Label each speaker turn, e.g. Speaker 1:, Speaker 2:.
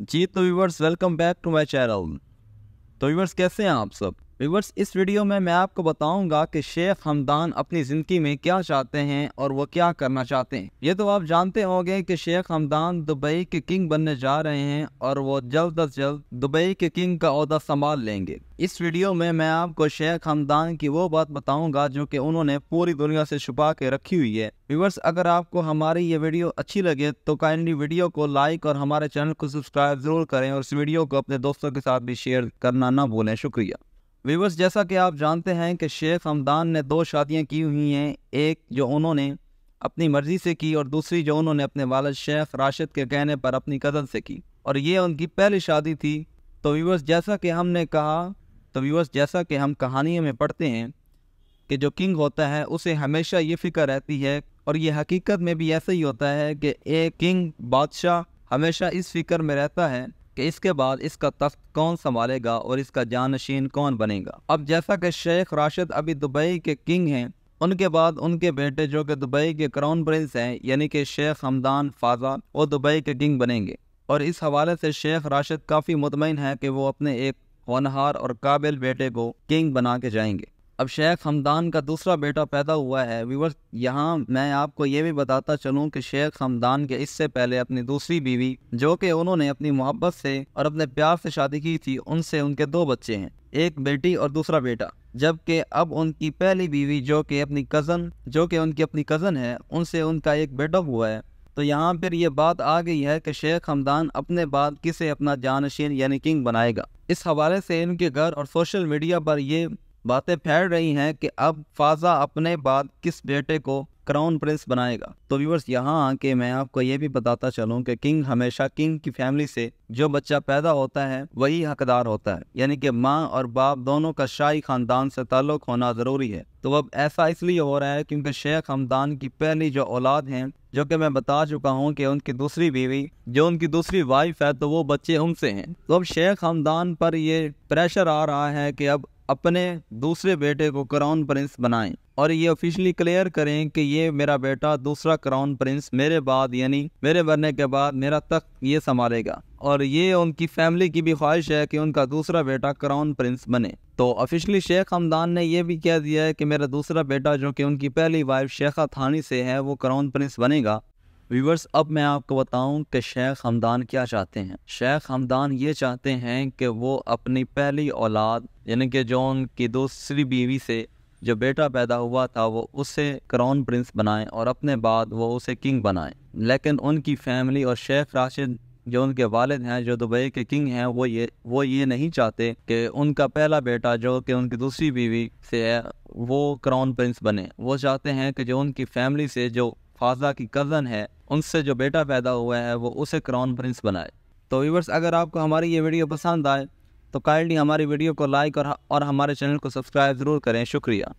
Speaker 1: जी तो viewers welcome back to my channel तो viewers कैसे हैं आप सब व्यूवर्स इस वीडियो में मैं आपको बताऊंगा कि शेख हमदान अपनी ज़िंदगी में क्या चाहते हैं और वो क्या करना चाहते हैं ये तो आप जानते होंगे कि शेख हमदान दुबई के किंग बनने जा रहे हैं और वो जल्द अज जल्द दुबई के किंग का अहदा संभाल लेंगे इस वीडियो में मैं आपको शेख हमदान की वो बात बताऊंगा जो कि उन्होंने पूरी दुनिया से छुपा के रखी हुई है व्यूवर्स अगर आपको हमारी ये वीडियो अच्छी लगे तो काइंडली वीडियो को लाइक और हमारे चैनल को सब्सक्राइब जरूर करें और इस वीडियो को अपने दोस्तों के साथ भी शेयर करना ना भूलें शुक्रिया वीवर्स जैसा कि आप जानते हैं कि शेख हमदान ने दो शादियां की हुई हैं एक जो उन्होंने अपनी मर्ज़ी से की और दूसरी जो उन्होंने अपने वालद शेख राशिद के कहने पर अपनी कज़न से की और ये उनकी पहली शादी थी तो व्यूवर्स जैसा कि हमने कहा तो व्यूवर्स जैसा कि हम कहानियों में पढ़ते हैं कि जो किंग होता है उसे हमेशा ये फ़िक्र रहती है और ये हकीकत में भी ऐसा ही होता है कि एक किंग बादशाह हमेशा इस फिक्र में रहता है कि इसके बाद इसका तख्त कौन संभालेगा और इसका जानशीन कौन बनेगा अब जैसा कि शेख राशिद अभी दुबई के किंग हैं उनके बाद उनके बेटे जो कि दुबई के क्राउन प्रिंस हैं यानी कि शेख हमदान फाजा वो दुबई के किंग बनेंगे और इस हवाले से शेख राशिद काफ़ी मुतमिन है कि वो अपने एक होनहार और काबिल बेटे को किंग बना के जाएंगे अब शेख हमदान का दूसरा बेटा पैदा हुआ है व्यूवर्स यहाँ मैं आपको ये भी बताता चलूँ कि शेख हमदान के इससे पहले अपनी दूसरी बीवी जो कि उन्होंने अपनी मोहब्बत से और अपने प्यार से शादी की थी उनसे उनके दो बच्चे हैं एक बेटी और दूसरा बेटा जबकि अब उनकी पहली बीवी जो कि अपनी कज़न जो कि उनकी अपनी कज़न है उनसे उनका एक बेटा हुआ है तो यहाँ पर यह बात आ गई है कि शेख हमदान अपने बाद किसे अपना जानशीन यानी किंग बनाएगा इस हवाले से इनके घर और सोशल मीडिया पर ये बातें फैल रही हैं कि अब फाजा अपने बाद किस बेटे को क्राउन प्रिंस बनाएगा तो व्यूवर्स यहाँ आके मैं आपको ये भी बताता चलूँ कि किंग हमेशा किंग की फैमिली से जो बच्चा पैदा होता है वही हकदार होता है यानी कि माँ और बाप दोनों का शाही खानदान से ताल्लुक होना ज़रूरी है तो अब ऐसा इसलिए हो रहा है क्योंकि शेख हमदान की पहली जो औलाद है जो कि मैं बता चुका हूँ कि उनकी दूसरी बीवी जो उनकी दूसरी वाइफ है तो वो बच्चे उनसे हैं तो अब शेख हमदान पर ये प्रेशर आ रहा है कि अब अपने दूसरे बेटे को क्राउन प्रिंस बनाएं और ये ऑफिशियली क्लियर करें कि ये मेरा बेटा दूसरा क्राउन प्रिंस मेरे बाद यानी मेरे बनने के बाद मेरा तक ये संभालेगा और ये उनकी फैमिली की भी ख्वाहिश है कि उनका दूसरा बेटा क्राउन प्रिंस बने तो ऑफिशियली शेख हमदान ने यह भी कह दिया है कि मेरा दूसरा बेटा जो कि उनकी पहली वाइफ शेखा थानी से है वो क्राउन प्रिंस बनेगा व्यूवर्स अब मैं आपको बताऊं कि शेख हमदान क्या चाहते हैं शेख हमदान ये चाहते हैं कि वो अपनी पहली औलाद यानी कि जो उनकी दूसरी बीवी से जो बेटा पैदा हुआ था वो उसे क्राउन प्रिंस बनाएं और अपने बाद वो उसे किंग बनाएं लेकिन उनकी फैमिली और शेख राशिद जो उनके वालिद हैं जो दुबई के किंग हैं वो ये वो ये नहीं चाहते कि उनका पहला बेटा जो कि उनकी दूसरी बीवी से है वो क्राउन प्रिंस बने वो चाहते हैं कि जो उनकी फैमिली से जो फाजा की कज़न है उनसे जो बेटा पैदा हुआ है वो उसे क्राउन प्रिंस बनाए तो व्यूवर्स अगर आपको हमारी ये वीडियो पसंद आए तो काइंडली हमारी वीडियो को लाइक और और हमारे चैनल को सब्सक्राइब ज़रूर करें शुक्रिया